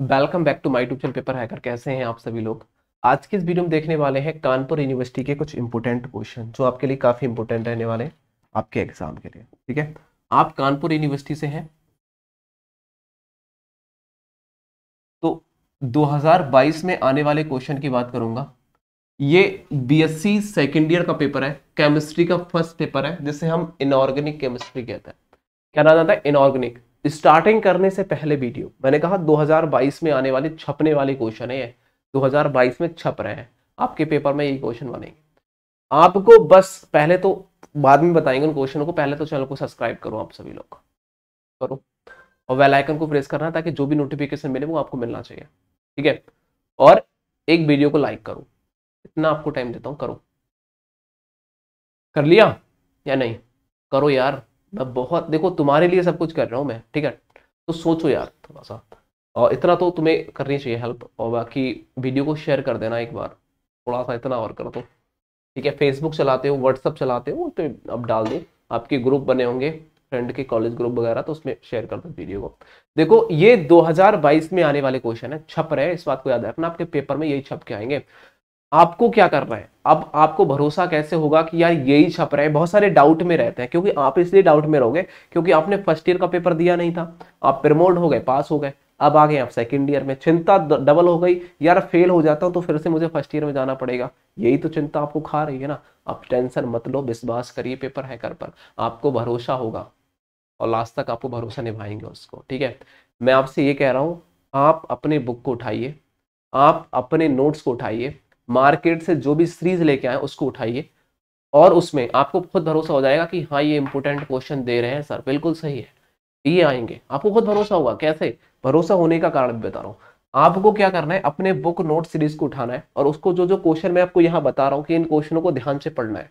Welcome back to my tube channel paper hacker कैसे हैं आप सभी लोग आज के इस वीडियो में देखने वाले हैं कानपुर यूनिवर्सिटी के कुछ इंपोर्टेंट क्वेश्चन जो आपके लिए काफ़ी इंपोर्टेंट रहने वाले हैं आपके एग्जाम के लिए ठीक है आप कानपुर यूनिवर्सिटी से हैं तो 2022 में आने वाले क्वेश्चन की बात करूंगा ये बीएससी सेकेंड ईयर का पेपर है केमिस्ट्री का फर्स्ट पेपर है जिसे हम इनऑर्गेनिक केमिस्ट्री कहते हैं क्या नाम आता है इनऑर्गेनिक स्टार्टिंग करने से पहले वीडियो मैंने कहा 2022 में आने वाले छपने वाले क्वेश्चन है 2022 में छप रहे हैं आपके पेपर में ये क्वेश्चन बनेंगे आपको बस पहले तो बाद में बताएंगे उन क्वेश्चनों को पहले तो चैनल को सब्सक्राइब करो आप सभी लोग करो और वेल आइकन को प्रेस करना ताकि जो भी नोटिफिकेशन मिले वो आपको मिलना चाहिए ठीक है और एक वीडियो को लाइक करो इतना आपको टाइम देता हूँ करो कर लिया या नहीं करो यार मैं बहुत देखो तुम्हारे लिए सब कुछ कर रहा हूँ मैं ठीक है तो सोचो यार थोड़ा सा और इतना तो तुम्हें करनी चाहिए हेल्प और बाकी वीडियो को शेयर कर देना एक बार थोड़ा सा इतना और कर दो ठीक है फेसबुक चलाते हो व्हाट्सअप चलाते हो तो अब डाल दो आपके ग्रुप बने होंगे फ्रेंड के कॉलेज ग्रुप वगैरह तो उसमें शेयर कर दो वीडियो को देखो ये 2022 में आने वाले क्वेश्चन है छप रहे हैं इस बात को याद रखना आपके पेपर में यही छप के आएंगे आपको क्या करना है अब आपको भरोसा कैसे होगा कि यार यही छप रहे हैं बहुत सारे डाउट में रहते हैं क्योंकि आप इसलिए डाउट में रहोगे क्योंकि आपने फर्स्ट ईयर का पेपर दिया नहीं था आप प्रमोट हो गए पास हो गए अब आ गए आप सेकेंड ईयर में चिंता डबल हो गई यार फेल हो जाता हूँ तो फिर से मुझे फर्स्ट ईयर में जाना पड़ेगा यही तो चिंता आपको खा रही है ना आप टेंशन मत लो विश्वास करिए पेपर है कर पर आपको भरोसा होगा और लास्ट तक आपको भरोसा निभाएंगे उसको ठीक है मैं आपसे ये कह रहा हूँ आप अपने बुक को उठाइए आप अपने नोट्स को उठाइए मार्केट से जो भी सीरीज लेके आए उसको उठाइए और उसमें आपको खुद भरोसा हो जाएगा कि हाँ ये इंपोर्टेंट क्वेश्चन दे रहे हैं सर बिल्कुल सही है ये आएंगे आपको खुद भरोसा होगा कैसे भरोसा होने का कारण भी बता रहा हूँ आपको क्या करना है अपने बुक नोट सीरीज को उठाना है और उसको जो जो क्वेश्चन मैं आपको यहाँ बता रहा हूँ कि इन क्वेश्चनों को ध्यान से पढ़ना है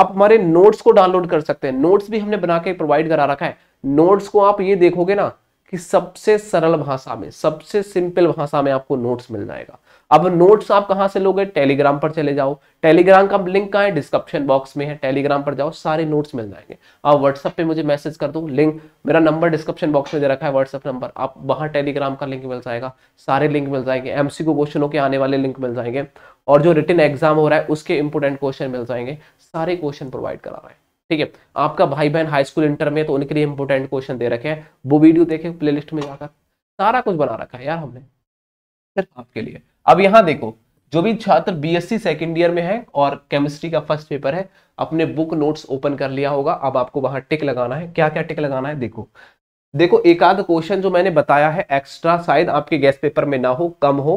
आप हमारे नोट्स को डाउनलोड कर सकते हैं नोट्स भी हमने बना के प्रोवाइड करा रखा है नोट्स को आप ये देखोगे ना कि सबसे सरल भाषा में सबसे सिंपल भाषा में आपको नोट्स मिल जाएगा अब नोट्स आप कहां से लोगे टेलीग्राम पर चले जाओ टेलीग्राम का लिंक कहाँ है डिस्क्रिप्शन बॉक्स में है टेलीग्राम पर जाओ सारे नोट्स मिल जाएंगे आप व्हाट्सअप पे मुझे मैसेज कर दो लिंक मेरा नंबर डिस्क्रिप्शन बॉक्स में दे रखा है व्हाट्सअप नंबर आप वहां टेलीग्राम का लिंक मिल जाएगा सारे लिंक मिल जाएंगे को क्वेश्चनों के आने वाले लिंक मिल जाएंगे और जो रिटर्न एग्जाम हो रहा है उसके इंपोर्टेंट क्वेश्चन मिल जाएंगे सारे क्वेश्चन प्रोवाइड करा रहे हैं ठीक है आपका भाई बहन हाई स्कूल इंटर में तो उनके लिए इंपोर्टेंट क्वेश्चन दे रखे हैं वो वीडियो देखे प्ले में जाकर सारा कुछ बना रखा है यार हमने सिर्फ आपके लिए अब यहाँ देखो जो भी छात्र बीएससी सेकेंड ईयर में है और केमिस्ट्री का फर्स्ट पेपर है अपने बुक नोट्स ओपन कर लिया होगा अब आपको वहां टिक लगाना है क्या क्या टिक लगाना है देखो देखो एक आध क्वेश्चन जो मैंने बताया है एक्स्ट्रा शायद आपके गैस पेपर में ना हो कम हो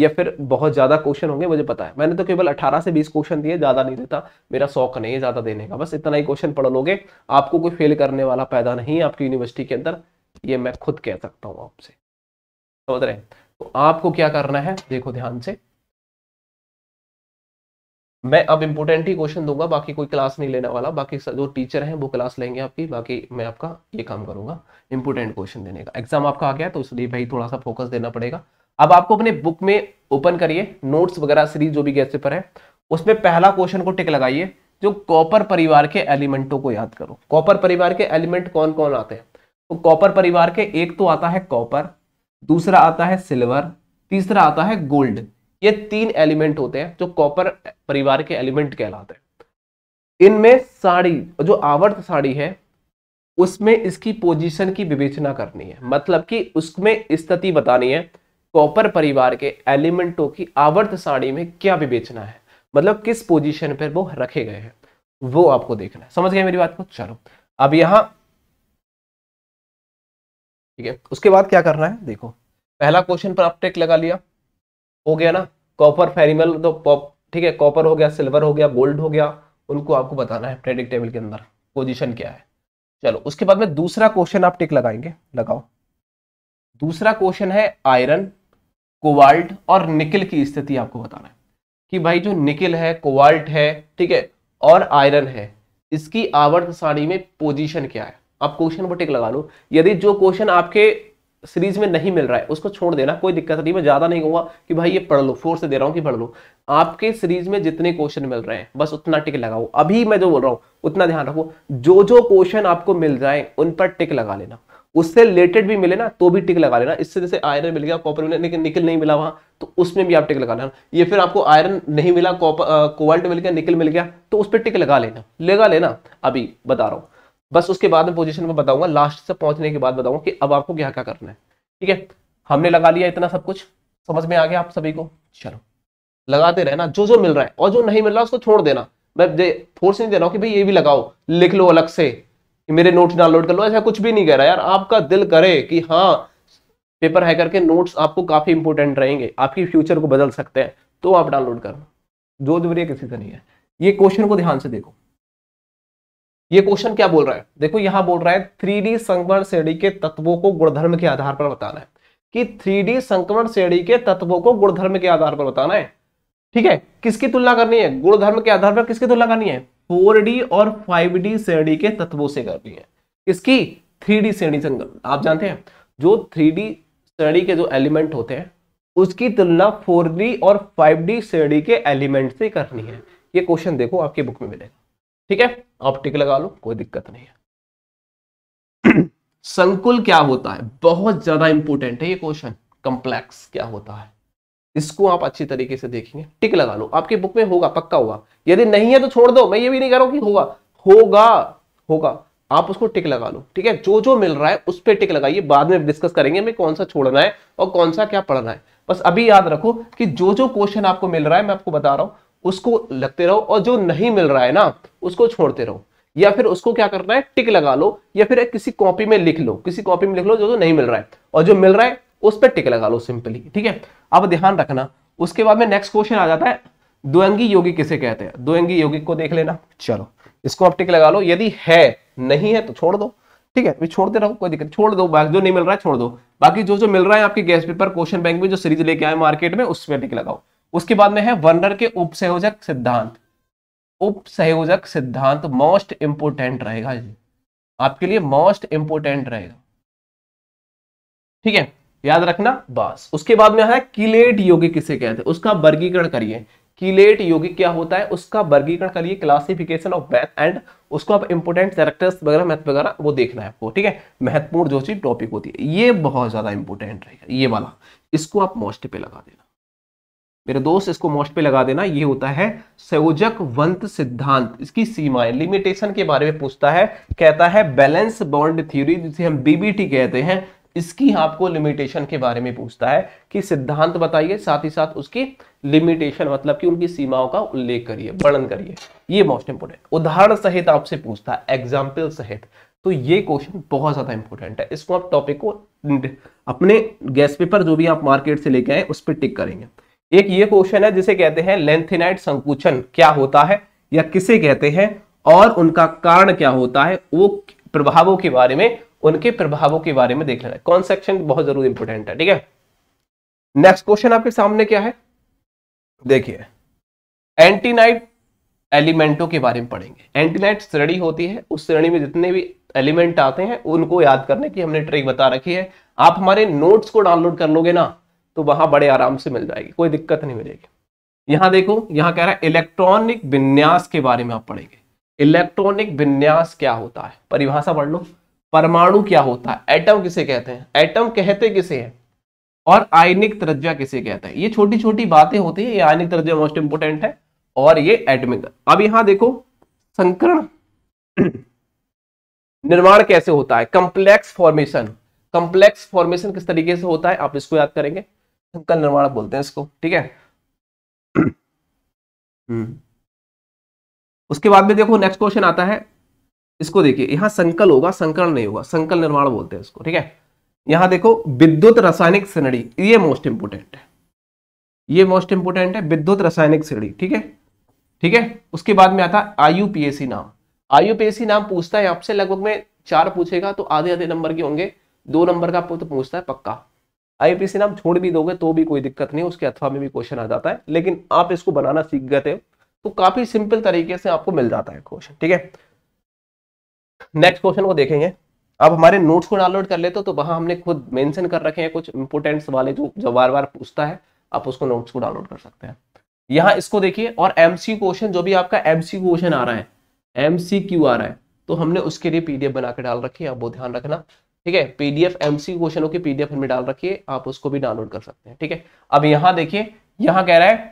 या फिर बहुत ज़्यादा क्वेश्चन होंगे मुझे पता है मैंने तो केवल 18 से 20 क्वेश्चन दिए ज़्यादा नहीं देता मेरा शौक नहीं है ज़्यादा देने का बस इतना ही क्वेश्चन पढ़ लोगे आपको कोई फेल करने वाला पैदा नहीं है आपकी यूनिवर्सिटी के अंदर ये मैं खुद कह सकता हूँ आपसे समझ तो रहे तो आपको क्या करना है देखो ध्यान से मैं अब इम्पोर्टेंट ही क्वेश्चन दूंगा बाकी कोई क्लास नहीं लेने वाला बाकी जो टीचर हैं वो क्लास लेंगे आपकी बाकी मैं आपका ये काम करूंगा इम्पोर्टेंट क्वेश्चन देने का एग्जाम आपका आ गया तो इसलिए भाई थोड़ा सा फोकस देना पड़ेगा अब आपको अपने बुक में ओपन करिए नोट्स वगैरह सीरीज जो भी गैस पेपर है उसमें पहला क्वेश्चन को टिक लगाइए जो कॉपर परिवार के एलिमेंटों को याद करो कॉपर परिवार के एलिमेंट कौन कौन आते हैं तो कॉपर परिवार के एक तो आता है कॉपर दूसरा आता है सिल्वर तीसरा आता है गोल्ड ये तीन एलिमेंट होते हैं जो कॉपर परिवार के एलिमेंट कहलाते हैं इनमें साड़ी जो आवर्त साड़ी है उसमें इसकी पोजीशन की विवेचना करनी है मतलब कि उसमें स्थिति बतानी है कॉपर परिवार के एलिमेंटों की आवर्त साड़ी में क्या विवेचना है मतलब किस पोजीशन पर वो रखे गए हैं वो आपको देखना है समझ गए मेरी बात को चलो अब यहां ठीक है उसके बाद क्या करना है देखो पहला क्वेश्चन पर आप टेक लगा लिया हो गया ना कॉपर फेरिमल तो ठीक है कॉपर हो गया सिल्वर हो गया गोल्ड हो गया उनको आपको बताना है ट्रेडिंग टेबल के अंदर पोजिशन क्या है चलो उसके बाद में दूसरा क्वेश्चन आप टिक लगाएंगे लगाओ दूसरा क्वेश्चन है आयरन कोवाल्ट और निकिल की स्थिति आपको बताना है कि भाई जो निकिल है कोवाल्ट है ठीक है और आयरन है इसकी आवर्त सारणी में पोजीशन क्या है आप क्वेश्चन पर टिक लगा लो यदि जो क्वेश्चन आपके सीरीज में नहीं मिल रहा है उसको छोड़ देना कोई दिक्कत नहीं मैं ज़्यादा नहीं कहूंगा कि भाई ये पढ़ लो फोर्स से दे रहा हूँ कि पढ़ लो आपके सीरीज में जितने क्वेश्चन मिल रहे हैं बस उतना टिक लगाओ अभी मैं जो बोल रहा हूँ उतना ध्यान रखो जो जो क्वेश्चन आपको मिल जाए उन पर टिक लगा लेना उससे रिलेटेड भी मिले ना तो भी टिक लगा लेना इससे जैसे आयरन मिल गया कॉपर मिले लेकिन निकल नहीं मिला वहां तो उसमें भी आप टिक लगा लेना ये फिर आपको आयरन नहीं मिला कॉपर कोवाल्ट मिल गया निकल मिल गया तो उस पर टिक लगा लेना लगा लेना अभी बता रहा हूँ बस उसके बाद में पोजिशन में बताऊंगा लास्ट से पहुंचने के बाद बताऊंगा कि अब आपको क्या क्या करना है ठीक है हमने लगा लिया इतना सब कुछ समझ में आ गया आप सभी को चलो लगाते रहना जो जो मिल रहा है और जो नहीं मिल रहा उसको छोड़ देना मैं फोर्स नहीं दे रहा हूँ कि भाई ये भी लगाओ लिख लो अलग से कि मेरे नोट्स डाउनलोड कर लो ऐसा कुछ भी नहीं कह रहा यार आपका दिल करे कि हाँ पेपर हैकर के नोट्स आपको काफ़ी इंपॉर्टेंट रहेंगे आपकी फ्यूचर को बदल सकते हैं तो आप डाउनलोड करो जो जबरिया किसी से नहीं है ये क्वेश्चन को ध्यान से देखो ये क्वेश्चन क्या बोल रहा है देखो यहां बोल रहा है थ्री डी संक्रमण श्रेणी के तत्वों को गुणधर्म के आधार पर बताना है कि थ्री डी संक्रमण श्रेणी के तत्वों को गुणधर्म के आधार पर बताना है ठीक है किसकी तुलना करनी है गुणधर्म के आधार पर किसकी तुलना करनी है 4D और 5D श्रेणी के तत्वों से कर रही है इसकी 3D श्रेणी संगम आप जानते हैं जो 3D श्रेणी के जो एलिमेंट होते हैं उसकी तुलना 4D और 5D श्रेणी के एलिमेंट से करनी है ये क्वेश्चन देखो आपके बुक में मिलेगा ठीक है आप टिक लगा लो कोई दिक्कत नहीं है संकुल क्या होता है बहुत ज्यादा इंपॉर्टेंट है ये क्वेश्चन कंप्लेक्स क्या होता है इसको आप अच्छी तरीके से देखेंगे टिक लगा लो आपकी बुक में होगा पक्का होगा यदि नहीं है तो छोड़ दो मैं ये भी नहीं कह रहा हूँ कि होगा होगा होगा आप उसको टिक लगा लो ठीक है जो जो मिल रहा है उस पर टिक लगाइए बाद में डिस्कस करेंगे मैं कौन सा छोड़ना है और कौन सा क्या पढ़ना है बस अभी याद रखो कि जो जो क्वेश्चन आपको मिल रहा है मैं आपको बता रहा हूं उसको लगते रहो और जो नहीं मिल रहा है ना उसको छोड़ते रहो या फिर उसको क्या करना है टिक लगा लो या फिर किसी कॉपी में लिख लो किसी कॉपी में लिख लो जो जो नहीं मिल रहा है और जो मिल रहा है उस पर टिक लगा लो सिंपली ठीक है अब ध्यान रखना उसके बाद में नेक्स्ट क्वेश्चन आ जाता है द्वंगी योगी किसे कहते हैं द्वंगी योगी को देख लेना चलो इसको आप टिक लगा लो यदि है नहीं है तो छोड़ दो ठीक है छोड़ते रहो कोई दिक्कत छोड़ दो बाकी जो नहीं मिल रहा है छोड़ दो बाकी जो जो मिल रहा है आपके गैस पेपर क्वेश्चन बैंक में जो सीरीज लेके आए मार्केट में उसमें टिक लगाओ उसके बाद में है वर्नर के उपसंयोजक सिद्धांत उपसंयोजक सिद्धांत मोस्ट इंपोर्टेंट रहेगा जी आपके लिए मोस्ट इंपोर्टेंट रहेगा ठीक है याद रखना बस उसके बाद में है किलेट यौगिक किसे कहते हैं उसका वर्गीकरण करिए किलेट यौगिक क्या होता है उसका वर्गीकरण करिए क्लासिफिकेशन ऑफ मैथ एंड उसको आप इंपोर्टेंट कैरेक्टर्स वगैरह मैथ वगैरह वो देखना है आपको ठीक है महत्वपूर्ण जो चीज टॉपिक होती है ये बहुत ज्यादा इंपोर्टेंट रहेगा ये वाला इसको आप मोस्ट पे लगा देना मेरे दोस्त इसको मोस्ट पे लगा देना ये होता है संयोजक वंत सिद्धांत इसकी सीमाएं लिमिटेशन के बारे में पूछता है कहता है बैलेंस बॉन्ड थ्योरी जिसे हम बीबीटी कहते हैं इसकी आपको लिमिटेशन के बारे में पूछता है कि सिद्धांत बताइए साथ ही साथ उसकी लिमिटेशन मतलब कि उनकी सीमाओं का उल्लेख करिए वर्णन करिए ये मोस्ट इंपोर्टेंट उदाहरण सहित आपसे पूछता है एग्जाम्पल सहित तो ये क्वेश्चन बहुत ज्यादा इंपॉर्टेंट है इसको आप टॉपिक को अपने गैस पेपर जो भी आप मार्केट से लेके आए उस पर टिक करेंगे एक ये क्वेश्चन है जिसे कहते हैं लेंथेनाइट संकुचन क्या होता है या किसे कहते हैं और उनका कारण क्या होता है वो प्रभावों के बारे में उनके प्रभावों के बारे में देख लेना है कौन सेक्शन बहुत जरूर इंपोर्टेंट है ठीक है नेक्स्ट क्वेश्चन आपके सामने क्या है देखिए एंटीनाइट एलिमेंटों के बारे में पढ़ेंगे एंटीनाइट श्रेणी होती है उस श्रेणी में जितने भी एलिमेंट आते हैं उनको याद करने की हमने ट्रिक बता रखी है आप हमारे नोट्स को डाउनलोड कर लोगे ना तो वहां बड़े आराम से मिल जाएगी कोई दिक्कत नहीं मिलेगी यहां देखो यहां कह रहा है इलेक्ट्रॉनिक विन्यास के बारे में आप पढ़ेंगे इलेक्ट्रॉनिक विन्यास क्या होता है परिभाषा पढ़ लो परमाणु क्या होता है एटम किसे कहते हैं एटम कहते किसे हैं और आयनिक त्रिज्या किसे कहते हैं ये छोटी छोटी बातें होती है ये आयनिक त्रिज्या मोस्ट इंपोर्टेंट है और ये एटमिक अब यहां देखो संकरण निर्माण कैसे होता है कंप्लेक्स फॉर्मेशन कंप्लेक्स फॉर्मेशन किस तरीके से होता है आप इसको याद करेंगे संकलन निर्माण बोलते हैं इसको ठीक है हम्म। उसके बाद में देखो नेक्स्ट क्वेश्चन आता है इसको देखिए यहां संकल होगा संकल नहीं होगा संकल निर्माण बोलते हैं इसको ठीक है यहां देखो विद्युत रासायनिक श्रेणी ये मोस्ट इंपोर्टेंट है ये मोस्ट इंपोर्टेंट है विद्युत रासायनिक श्रेणी ठीक है ठीक है उसके बाद में आता है आयु नाम आयु नाम पूछता है आपसे लगभग में चार पूछेगा तो आधे आधे नंबर के होंगे दो नंबर का तो पूछता है पक्का आईपीसी नाम छोड़ भी दोगे तो भी कोई दिक्कत नहीं उसके अथवा में भी क्वेश्चन आ जाता है लेकिन आप इसको बनाना सीख गए थे तो काफी सिंपल तरीके से आपको मिल जाता है क्वेश्चन ठीक है नेक्स्ट क्वेश्चन को देखेंगे अब हमारे नोट्स को डाउनलोड कर लेते हो तो वहां हमने खुद मेंशन कर रखे हैं कुछ इंपोर्टेंट्स वाले जो जो बार बार पूछता है आप उसको नोट्स को डाउनलोड कर सकते हैं यहाँ इसको देखिए और एमसी क्वेश्चन जो भी आपका एमसी क्वेश्चन आ रहा है एमसी क्यू आ रहा है तो हमने उसके लिए पीडीएफ बना के डाल रखी है आप वो ध्यान रखना ठीक है पीडीएफ एमसी क्वेश्चनों की पीडीएफ हमें डाल रखी है आप उसको भी डाउनलोड कर सकते हैं ठीक है अब यहाँ देखिए यहाँ कह रहा है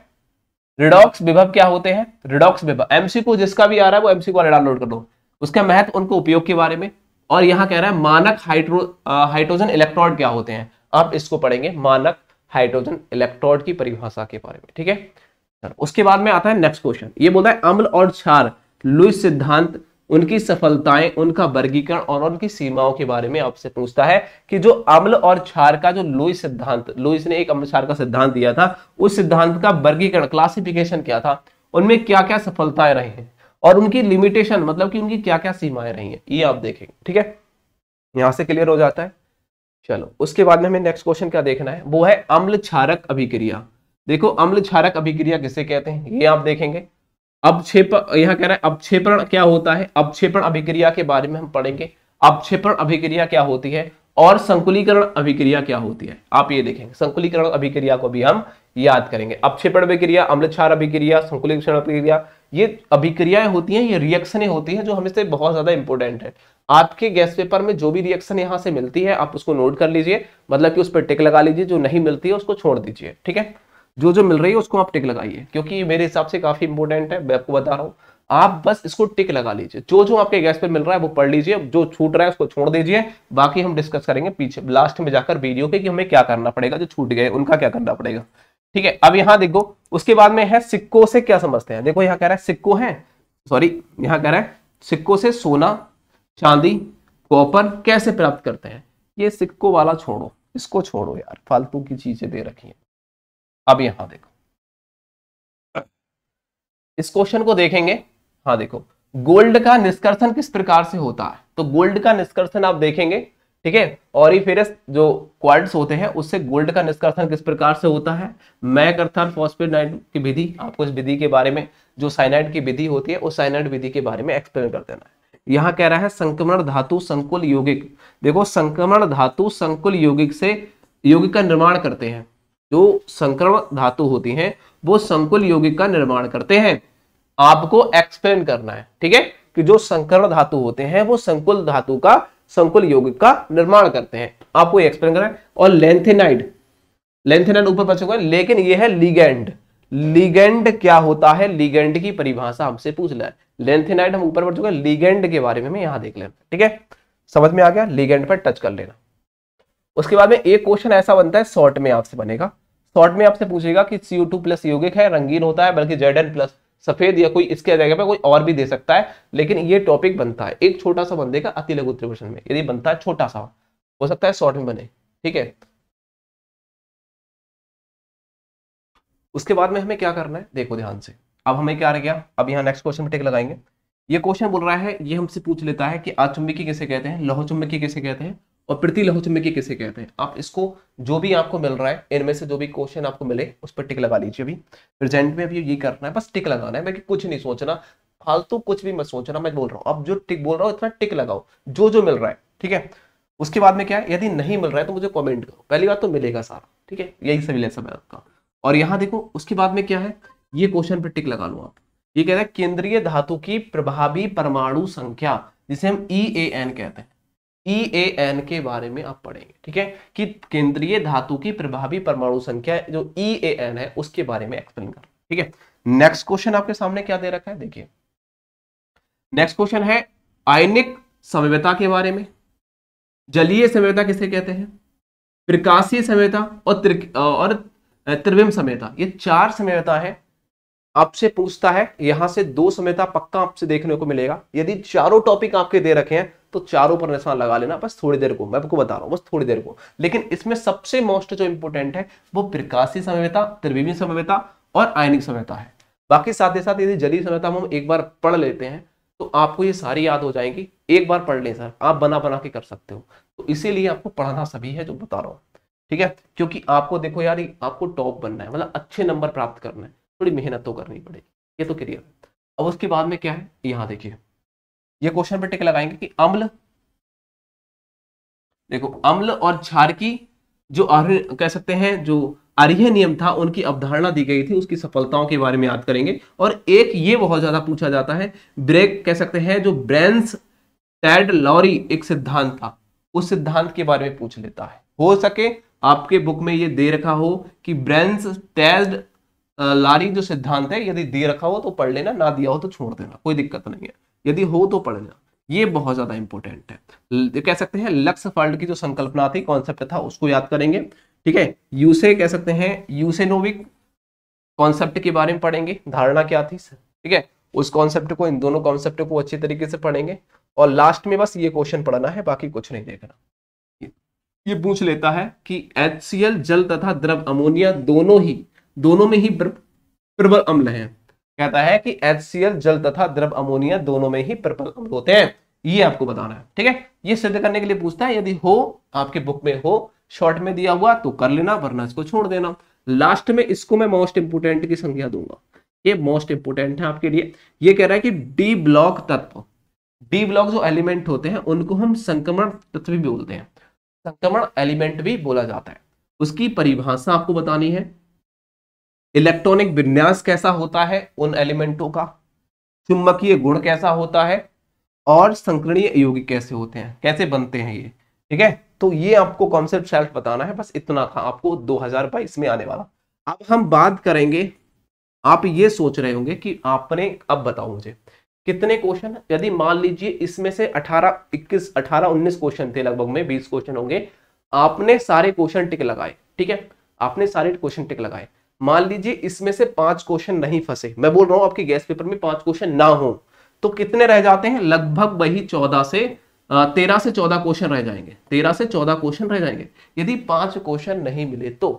रिडॉक्स विभव क्या होते हैं रिडॉक्स विभव एमसी को जिसका भी आ रहा है वो एमसी को डाउनलोड कर दो उसका महत्व उनको उपयोग के बारे में और यहाँ कह रहा है मानक हाइड्रो हाइड्रोजन इलेक्ट्रॉड क्या होते हैं आप इसको पढ़ेंगे मानक हाइड्रोजन इलेक्ट्रॉड की परिभाषा के बारे में ठीक है उसके बाद में आता है नेक्स्ट क्वेश्चन ये बोलता है अम्ल और क्षार लुइस सिद्धांत उनकी सफलताएं उनका वर्गीकरण और उनकी सीमाओं के बारे में आपसे पूछता है कि जो अम्ल और क्षार का जो लुइस सिद्धांत लुइस ने एक अम्ल क्षार का सिद्धांत दिया था उस सिद्धांत का वर्गीकरण क्लासिफिकेशन क्या था उनमें क्या क्या सफलताएं रही हैं और उनकी लिमिटेशन मतलब कि उनकी क्या क्या सीमाएं रही हैं ये आप देखेंगे ठीक है यहां से क्लियर हो जाता है चलो उसके बाद में हमें नेक्स्ट क्वेश्चन क्या देखना है वो है अम्ल क्षारक अभिक्रिया देखो अम्ल क्षारक अभिक्रिया किसे कहते हैं ये आप देखेंगे अवक्षेप यहाँ कह रहा है अवक्षेपण क्या होता है अवक्षेपण अभिक्रिया के बारे में हम पढ़ेंगे अवक्षेपण अभिक्रिया क्या होती है और संकुलीकरण अभिक्रिया क्या होती है आप ये देखेंगे संकुलीकरण अभिक्रिया को भी हम याद करेंगे अपक्षेपण अभिक्रिया अम्लक्षार अभिक्रिया संकुल अभिक्रिया ये अभिक्रियाएं होती हैं ये रिएक्शनें होती हैं जो हमें से बहुत ज्यादा इंपॉर्टेंट है आपके गैस पेपर में जो भी रिएक्शन यहाँ से मिलती है आप उसको नोट कर लीजिए मतलब कि उस पर टिक लगा लीजिए जो नहीं मिलती है उसको छोड़ दीजिए ठीक है जो जो मिल रही है उसको आप टिक लगाइए क्योंकि मेरे हिसाब से काफी इंपॉर्टेंट है मैं आपको बता रहा हूँ आप बस इसको टिक लगा लीजिए जो जो आपके गैस पर मिल रहा है वो पढ़ लीजिए जो छूट रहा है उसको छोड़ दीजिए बाकी हम डिस्कस करेंगे पीछे लास्ट में जाकर वीडियो पे कि हमें क्या करना पड़ेगा जो छूट गए उनका क्या करना पड़ेगा ठीक है अब यहां देखो उसके बाद में है सिक्कों से क्या समझते हैं देखो यहां कह रहा है सिक्को है सॉरी यहां कह रहा है सिक्कों से सोना चांदी कॉपर कैसे प्राप्त करते हैं ये सिक्को वाला छोड़ो इसको छोड़ो यार फालतू की चीजें दे रखी हैं अब यहां देखो इस क्वेश्चन को देखेंगे हाँ देखो गोल्ड का निष्कर्षण किस प्रकार से होता है तो गोल्ड का निष्कर्षण आप देखेंगे ठीक है और फेरस जो क्वार्ट्स होते हैं उससे गोल्ड का निष्कर्षण किस प्रकार से होता है मैक अर्थात फॉस्फेट नाइट की विधि आपको इस विधि के बारे में जो साइनाइड की विधि होती है उस साइनाइड विधि के बारे में एक्सप्लेन कर देना है यहाँ कह रहा है संक्रमण धातु संकुल यौगिक देखो संक्रमण धातु संकुल यौगिक से यौगिक का निर्माण करते हैं जो संक्रमण धातु होती हैं वो संकुल यौगिक का निर्माण करते हैं आपको एक्सप्लेन करना है ठीक है कि जो संकरण धातु होते हैं वो संकुल धातु का संकुल यौगिक का निर्माण करते हैं आपको एक्सप्लेन करना है और लेंथेनाइड लेंथेनाइड ऊपर बचे हुए लेकिन यह है लिगेंड लिगेंड क्या होता है लिगेंड की परिभाषा हमसे पूछ लें लेंथेनाइड हम ऊपर बढ़ चुके हैं लिगेंड के बारे में हमें यहाँ देख लेना ठीक है समझ में आ गया लिगेंड पर टच कर लेना उसके बाद में एक क्वेश्चन ऐसा बनता है शॉर्ट में आपसे बनेगा शॉर्ट में आपसे पूछेगा कि CO2 प्लस यौगिक है रंगीन होता है बल्कि Zn प्लस सफेद या कोई इसके जगह पर कोई और भी दे सकता है लेकिन ये टॉपिक बनता है एक छोटा सा बन देगा अति लघु त्रिभुजन में यदि बनता है छोटा सा हो सकता है शॉर्ट में बने ठीक है उसके बाद में हमें क्या करना है देखो ध्यान से अब हमें क्या आ गया अब यहाँ नेक्स्ट क्वेश्चन में टेक लगाएंगे ये क्वेश्चन बोल रहा है ये हमसे पूछ लेता है कि चुंबकी कैसे कहते हैं चुंबकी कैसे कहते हैं और प्रतिलौह चुंबकीय किसे कहते हैं आप इसको जो भी आपको मिल रहा है इनमें से जो भी क्वेश्चन आपको मिले उस पर टिक लगा लीजिए अभी प्रेजेंट में अभी ये करना है बस टिक लगाना है बाकी कुछ नहीं सोचना फालतू कुछ भी मत सोचना मैं बोल रहा हूँ अब जो टिक बोल रहा हूँ इतना टिक लगाओ जो जो मिल रहा है ठीक है उसके बाद में क्या है यदि नहीं मिल रहा है तो मुझे कॉमेंट करो पहली बात तो मिलेगा सारा ठीक है यही सभी लेसन है आपका और यहाँ देखो उसके बाद में क्या है ये क्वेश्चन पर टिक लगा लो आप ये कहता हैं केंद्रीय धातु की प्रभावी परमाणु संख्या जिसे हम ई ए एन कहते हैं ई ए एन के बारे में आप पढ़ेंगे ठीक है कि केंद्रीय धातु की प्रभावी परमाणु संख्या जो ई ए एन है उसके बारे में एक्सप्लेन कर ठीक है नेक्स्ट क्वेश्चन आपके सामने क्या दे रखा है देखिए नेक्स्ट क्वेश्चन है आयनिक समयता के बारे में जलीय समयता किसे कहते हैं प्रकाशीय समयता और त्रिक और त्रिविम समयता ये चार समयता है आपसे पूछता है यहां से दो समयता पक्का आपसे देखने को मिलेगा यदि चारों टॉपिक आपके दे रखे हैं तो चारों पर निशान लगा लेना बस थोड़ी देर को मैं आपको बता रहा हूँ बस थोड़ी देर को लेकिन इसमें सबसे मोस्ट जो इंपोर्टेंट है वो प्रकाशी समयता त्रिवीवी समयता और आयनिक समयता है बाकी साथ ही साथ यदि जलीय समयता हम एक बार पढ़ लेते हैं तो आपको ये सारी याद हो जाएंगी एक बार पढ़ लें सर आप बना बना के कर सकते हो तो इसीलिए आपको पढ़ना सभी है जो बता रहा हूँ ठीक है क्योंकि आपको देखो यार आपको टॉप बनना है मतलब अच्छे नंबर प्राप्त करना है थोड़ी मेहनत तो करनी पड़ेगी ये तो क्लियर अब उसके बाद में क्या है यहाँ देखिए ये क्वेश्चन पे टिक लगाएंगे कि अम्ल देखो अम्ल और क्षार की जो कह सकते हैं जो आर्य नियम था उनकी अवधारणा दी गई थी उसकी सफलताओं के बारे में याद करेंगे और एक ये बहुत ज्यादा पूछा जाता है ब्रेक कह सकते हैं जो ब्रेंस टैड लॉरी एक सिद्धांत था उस सिद्धांत के बारे में पूछ लेता है हो सके आपके बुक में ये दे रखा हो कि ब्रेंस टैड लारी जो सिद्धांत है यदि दे रखा हो तो पढ़ लेना ना दिया हो तो छोड़ देना कोई दिक्कत नहीं है यदि हो तो पढ़ना ये बहुत ज्यादा इंपॉर्टेंट है कह सकते हैं लक्ष्य फंड की जो संकल्पना थी कॉन्सेप्ट था उसको याद करेंगे ठीक है यूसे कह सकते हैं यूसेनोविक कॉन्सेप्ट के बारे में पढ़ेंगे धारणा क्या थी ठीक है उस कॉन्सेप्ट को इन दोनों कॉन्सेप्ट को अच्छे तरीके से पढ़ेंगे और लास्ट में बस ये क्वेश्चन पढ़ना है बाकी कुछ नहीं देखना ये पूछ लेता है कि एच जल तथा द्रव अमोनिया दोनों ही दोनों में ही प्रबल अम्ल है कहता है कि HCl जल तथा द्रव अमोनिया दोनों में ही प्रबल अम्ल होते हैं ये आपको बताना है ठीक है ये सिद्ध करने के लिए पूछता है यदि हो आपके बुक में हो शॉर्ट में दिया हुआ तो कर लेना वरना इसको छोड़ देना लास्ट में इसको मैं मोस्ट इंपोर्टेंट की संख्या दूंगा ये मोस्ट इंपोर्टेंट है आपके लिए ये कह रहा है कि डी ब्लॉक तत्व डी ब्लॉक जो एलिमेंट होते हैं उनको हम संक्रमण तत्व भी बोलते हैं संक्रमण एलिमेंट भी बोला जाता है उसकी परिभाषा आपको बतानी है इलेक्ट्रॉनिक विन्यास कैसा होता है उन एलिमेंटों का चुंबकीय गुण कैसा होता है और संकरणीय योगी कैसे होते हैं कैसे बनते हैं ये ठीक है तो ये आपको कॉन्सेप्ट सेल्फ बताना है बस इतना था आपको बाईस में आने वाला अब हम बात करेंगे आप ये सोच रहे होंगे कि आपने अब बताओ मुझे कितने क्वेश्चन यदि मान लीजिए इसमें से 18 21 18 19 क्वेश्चन थे लगभग में 20 क्वेश्चन होंगे आपने सारे क्वेश्चन टिक लगाए ठीक है आपने सारे क्वेश्चन टिक लगाए मान लीजिए इसमें से पांच क्वेश्चन नहीं फंसे मैं बोल रहा हूं आपके गैस पेपर में पांच क्वेश्चन ना हो तो कितने रह जाते हैं लगभग वही चौदह से तेरह से चौदह क्वेश्चन रह जाएंगे तेरह से चौदह क्वेश्चन रह जाएंगे यदि पांच क्वेश्चन नहीं मिले तो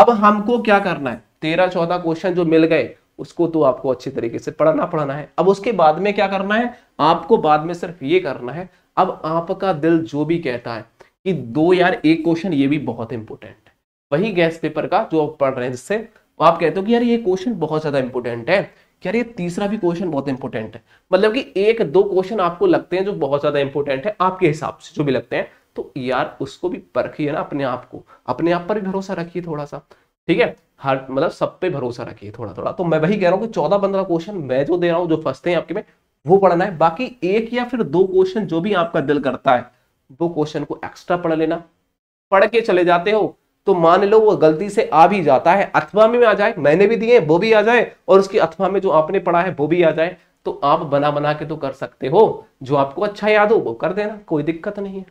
अब हमको क्या करना है तेरह चौदह क्वेश्चन जो मिल गए उसको तो आपको अच्छे तरीके से पढ़ना पढ़ना है अब उसके बाद में क्या करना है आपको बाद में सिर्फ ये करना है अब आपका दिल जो भी कहता है कि दो यार एक क्वेश्चन ये भी बहुत इंपॉर्टेंट वही गैस पेपर का जो आप पढ़ रहे हैं जिससे आप कहते हो कि यार ये क्वेश्चन बहुत ज्यादा इंपॉर्टेंट है यार ये तीसरा भी क्वेश्चन बहुत इंपॉर्टेंट है मतलब कि एक दो क्वेश्चन आपको लगते हैं जो बहुत ज्यादा इंपॉर्टेंट है आपके हिसाब से जो भी लगते हैं तो यार उसको भी परखिए ना अपने आप को अपने आप पर भी भरोसा रखिए थोड़ा सा ठीक है हर मतलब सब पे भरोसा रखिए थोड़ा थोड़ा तो मैं वही कह रहा हूँ कि चौदह पंद्रह क्वेश्चन मैं जो दे रहा हूँ जो फंसते हैं आपके में वो पढ़ना है बाकी एक या फिर दो क्वेश्चन जो भी आपका दिल करता है वो क्वेश्चन को एक्स्ट्रा पढ़ लेना पढ़ के चले जाते हो तो मान लो वो गलती से आ भी जाता है अथवा में आ जाए मैंने भी दिए वो भी आ जाए और उसकी अथवा में जो आपने पढ़ा है वो भी आ जाए तो आप बना बना के तो कर सकते हो जो आपको अच्छा याद हो वो कर देना कोई दिक्कत नहीं है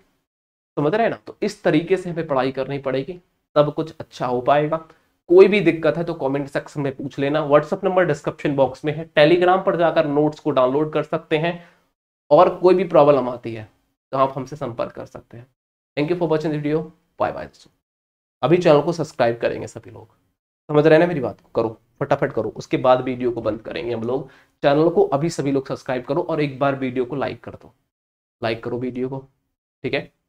समझ रहे ना तो इस तरीके से हमें पढ़ाई करनी पड़ेगी तब कुछ अच्छा हो पाएगा कोई भी दिक्कत है तो कमेंट सेक्शन में पूछ लेना व्हाट्सअप नंबर डिस्क्रिप्शन बॉक्स में है टेलीग्राम पर जाकर नोट्स को डाउनलोड कर सकते हैं और कोई भी प्रॉब्लम आती है तो आप हमसे संपर्क कर सकते हैं thank you for watching video bye bye दोस्तों अभी चैनल को सब्सक्राइब करेंगे सभी लोग समझ रहे ना मेरी बात करो फटाफट करो उसके बाद वीडियो को बंद करेंगे हम लोग चैनल को अभी सभी लोग सब्सक्राइब करो और एक बार वीडियो को लाइक कर दो लाइक करो वीडियो को ठीक है